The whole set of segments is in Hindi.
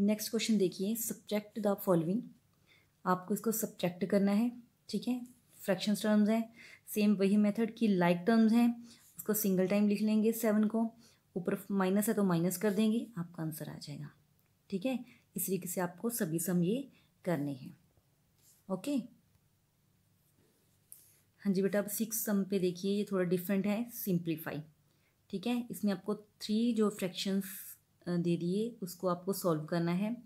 नेक्स्ट क्वेश्चन देखिए सब्जेक्ट द फॉलोइंग आपको इसको सब्जेक्ट करना है ठीक है फ्रैक्शंस टर्म्स हैं सेम वही मेथड की लाइक टर्म्स हैं उसको सिंगल टाइम लिख लेंगे सेवन को ऊपर माइनस है तो माइनस कर देंगे आपका आंसर आ जाएगा ठीक है इस तरीके से आपको सभी सम ये करने हैं ओके हाँ जी बेटा अब सिक्स सम पे देखिए ये थोड़ा डिफरेंट है सिंप्लीफाई ठीक है इसमें आपको थ्री जो फ्रैक्शंस दे दिए उसको आपको सॉल्व करना है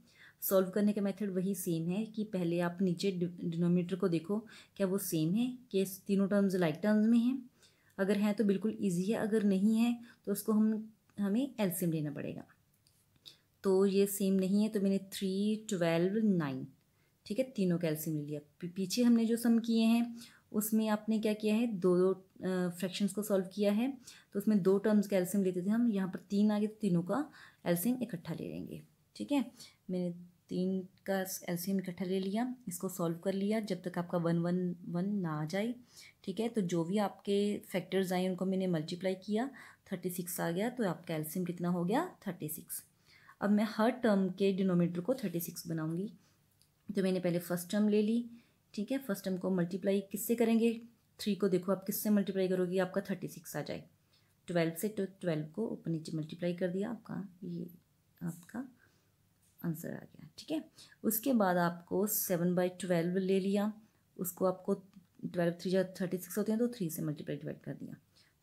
सॉल्व करने का मेथड वही सेम है कि पहले आप नीचे डिनोमीटर को देखो क्या वो सेम है कि तीनों टर्म्स लाइक टर्म्स में हैं अगर हैं तो बिल्कुल ईजी है अगर नहीं है तो उसको हम हमें एल्सीम लेना पड़ेगा तो ये सेम नहीं है तो मैंने थ्री ट्वेल्व नाइन ठीक है तीनों का एल्सियम ले लिया पीछे हमने जो सम किए हैं उसमें आपने क्या किया है दो दो फ्रैक्शंस को सॉल्व किया है तो उसमें दो टर्म्स का एल्सियम लेते थे हम यहाँ पर तीन आ गए तो तीनों का एल्सियम इकट्ठा ले लेंगे ठीक है मैंने तीन का एल्सियम इकट्ठा ले लिया इसको सॉल्व कर लिया जब तक आपका वन वन वन ना आ जाए ठीक है तो जो भी आपके फैक्टर्स आए उनको मैंने मल्टीप्लाई किया थर्टी सिक्स आ गया तो आपका एल्सियम कितना हो गया थर्टी सिक्स अब मैं हर टर्म के डिनोमीटर को थर्टी सिक्स बनाऊँगी तो मैंने पहले फर्स्ट टर्म ले ली ठीक है फर्स्ट टर्म को मल्टीप्लाई किससे करेंगे थ्री को देखो आप किससे मल्टीप्लाई करोगे आपका थर्टी सिक्स आ जाए ट्वेल्व से तो ट्वेल्व को ऊपर नीचे मल्टीप्लाई कर दिया आपका ये आपका आंसर आ गया ठीक है उसके बाद आपको सेवन बाई ट्वेल्व ले लिया उसको आपको ट्वेल्व थ्री या थर्टी सिक्स होते हैं तो थ्री से मल्टीप्लाई डिवाइड कर दिया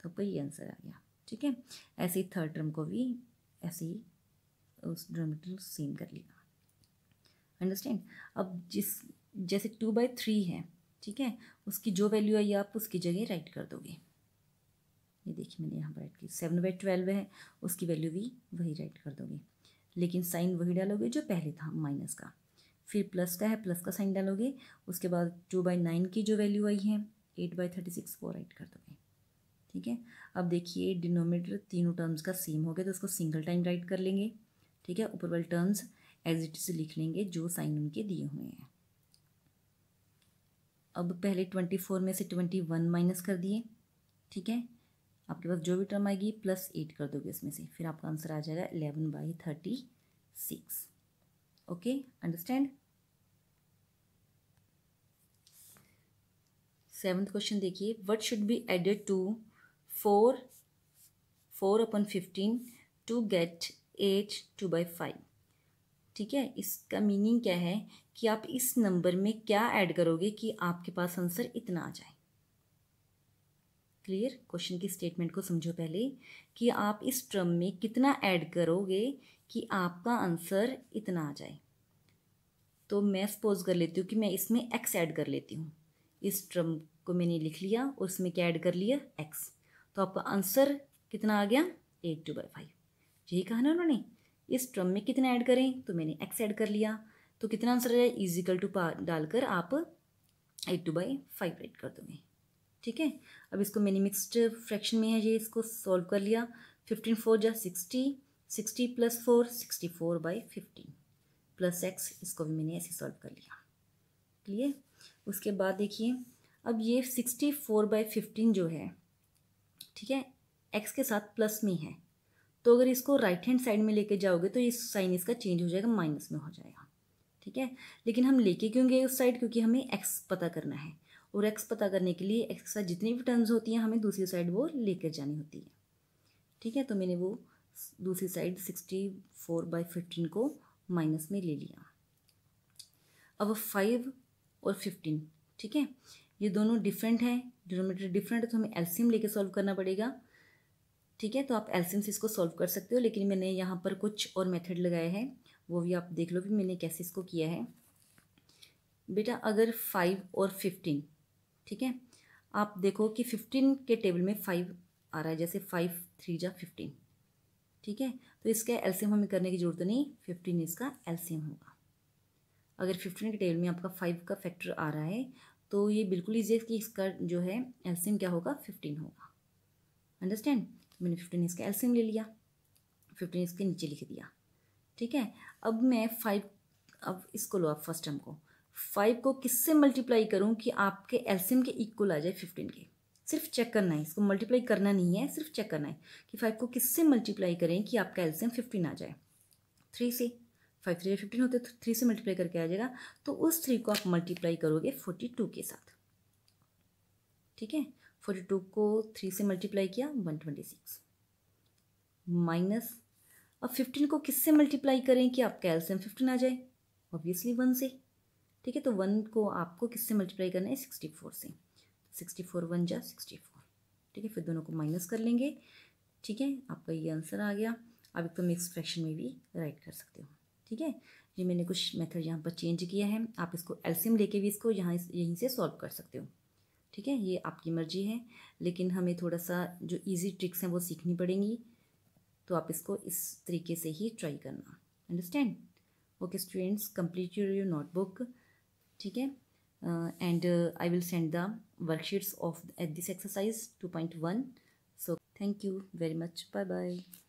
तो आपका ये आंसर आ गया ठीक है ऐसे ही थर्ड टर्म को भी ऐसे ही उस ड्रम सेम कर लिया अंडरस्टैंड अब जिस जैसे टू बाई थ्री है ठीक है उसकी जो वैल्यू है आप उसकी जगह राइट कर दोगे ये देखिए मैंने यहाँ पर राइट की सेवन बाई ट्वेल्व है उसकी वैल्यू भी वही राइट कर दोगे लेकिन साइन वही डालोगे जो पहले था माइनस का फिर प्लस का है प्लस का साइन डालोगे उसके बाद टू बाई नाइन की जो वैल्यू आई है एट बाई थर्टी सिक्स वो राइट कर दोगे ठीक है अब देखिए डिनोमीटर तीनों टर्म्स का सेम हो गया तो उसको सिंगल टाइम राइट कर लेंगे ठीक है ऊपर वाले टर्म्स एज इट से लिख लेंगे जो साइन उनके दिए हुए हैं अब पहले ट्वेंटी फोर में से ट्वेंटी वन माइनस कर दिए ठीक है आपके पास जो भी टर्म आएगी प्लस एट कर दोगे इसमें से फिर आपका आंसर आ जाएगा eleven by thirty six okay understand seventh question देखिए what should be added to four four upon fifteen to get eight two by five ठीक है इसका मीनिंग क्या है कि आप इस नंबर में क्या ऐड करोगे कि आपके पास आंसर इतना आ जाए क्लियर क्वेश्चन की स्टेटमेंट को समझो पहले कि आप इस ट्रम में कितना ऐड करोगे कि आपका आंसर इतना आ जाए तो मैं सपोज कर लेती हूँ कि मैं इसमें एक्स ऐड कर लेती हूँ इस ट्रम को मैंने लिख लिया और इसमें क्या ऐड कर लिया एक्स तो आपका आंसर कितना आ गया एट टू बाई फाइव यही कहा ना उन्होंने इस ट्रम में कितना ऐड करें तो मैंने एक्स ऐड कर लिया तो कितना आंसर आ जाए इजिकल टू डालकर आप eight two by five write कर दोगे ठीक है अब इसको मैंने मिक्सड फ्रैक्शन में है ये इसको सॉल्व कर लिया फिफ्टीन फोर जा sixty sixty plus four sixty four by fifteen plus X इसको भी मैंने ऐसे सॉल्व कर लिया क्लियर उसके बाद देखिए अब ये सिक्सटी फोर बाई फिफ्टीन जो है ठीक है एक्स के साथ प्लस में है तो अगर इसको राइट हैंड साइड में लेके जाओगे तो ये साइन इसका चेंज हो जाएगा माइनस में हो जाएगा ठीक है लेकिन हम लेके क्यों गए उस साइड क्योंकि हमें एक्स पता करना है और एक्स पता करने के लिए एक्स का जितनी भी टर्म्स होती हैं हमें दूसरी साइड वो लेकर जानी होती है ठीक है तो मैंने वो दूसरी side sixty four by fifteen को माइनस में ले लिया अब फाइव और फिफ्टीन ठीक है ये दोनों डिफरेंट हैं डिनोमीटर डिफरेंट है तो हमें एल्सियम लेके सॉल्व करना पड़ेगा ठीक है तो आप एल्सियम से इसको सॉल्व कर सकते हो लेकिन मैंने यहाँ पर कुछ और मेथड लगाए हैं वो भी आप देख लो भी मैंने कैसे इसको किया है बेटा अगर फाइव और फिफ्टीन ठीक है आप देखो कि फिफ्टीन के टेबल में फाइव आ रहा है जैसे फाइव थ्री जा फिफ्टीन ठीक है तो इसका एलसीएम हमें करने की ज़रूरत नहीं फिफ्टीन इसका एलसीएम होगा अगर फिफ्टीन के टेबल में आपका फाइव का फैक्टर आ रहा है तो ये बिल्कुल ईजी है कि इसका जो है एलसीएम क्या होगा फिफ्टीन होगा अंडरस्टैंड मैंने फिफ्टीन इसका एलसीएम ले लिया फिफ्टीन इसके नीचे लिख दिया ठीक है अब मैं फाइव अब इसको लो आप फर्स्ट टर्म को फाइव को किससे मल्टीप्लाई करूं कि आपके एलसीएम के इक्वल आ जाए फिफ्टीन के सिर्फ चेक करना है इसको मल्टीप्लाई करना नहीं है सिर्फ चेक करना है कि फाइव को किससे मल्टीप्लाई करें कि आपका एल्सियम फिफ्टीन आ जाए थ्री से फाइव थ्री फिफ्टीन होते तो थ्री से मल्टीप्लाई करके आ जाएगा तो उस थ्री को आप मल्टीप्लाई करोगे फोर्टी टू के साथ ठीक है फोर्टी टू को थ्री से मल्टीप्लाई किया वन ट्वेंटी सिक्स माइनस अब फिफ्टीन को किससे मल्टीप्लाई करें कि आपका एल्सियम फिफ्टीन आ जाए ऑब्वियसली वन से ठीक है तो वन को आपको किससे मल्टीप्लाई करना है सिक्सटी फोर से सिक्सटी फोर वन जा सिक्सटी फोर ठीक है फिर दोनों को माइनस कर लेंगे ठीक है आपका ये आंसर आ गया आप एक तो मिक्स फ्रैक्शन में भी राइट कर सकते हो ठीक है ये मैंने कुछ मेथड यहाँ पर चेंज किया है आप इसको एल्सियम लेके भी इसको यहाँ यहीं से सॉल्व कर सकते हो ठीक है ये आपकी मर्जी है लेकिन हमें थोड़ा सा जो इजी ट्रिक्स हैं वो सीखनी पड़ेंगी तो आप इसको इस तरीके से ही ट्राई करना understand okay students complete your your notebook ठीक है and I will send the worksheets of at this exercise two point one so thank you very much bye bye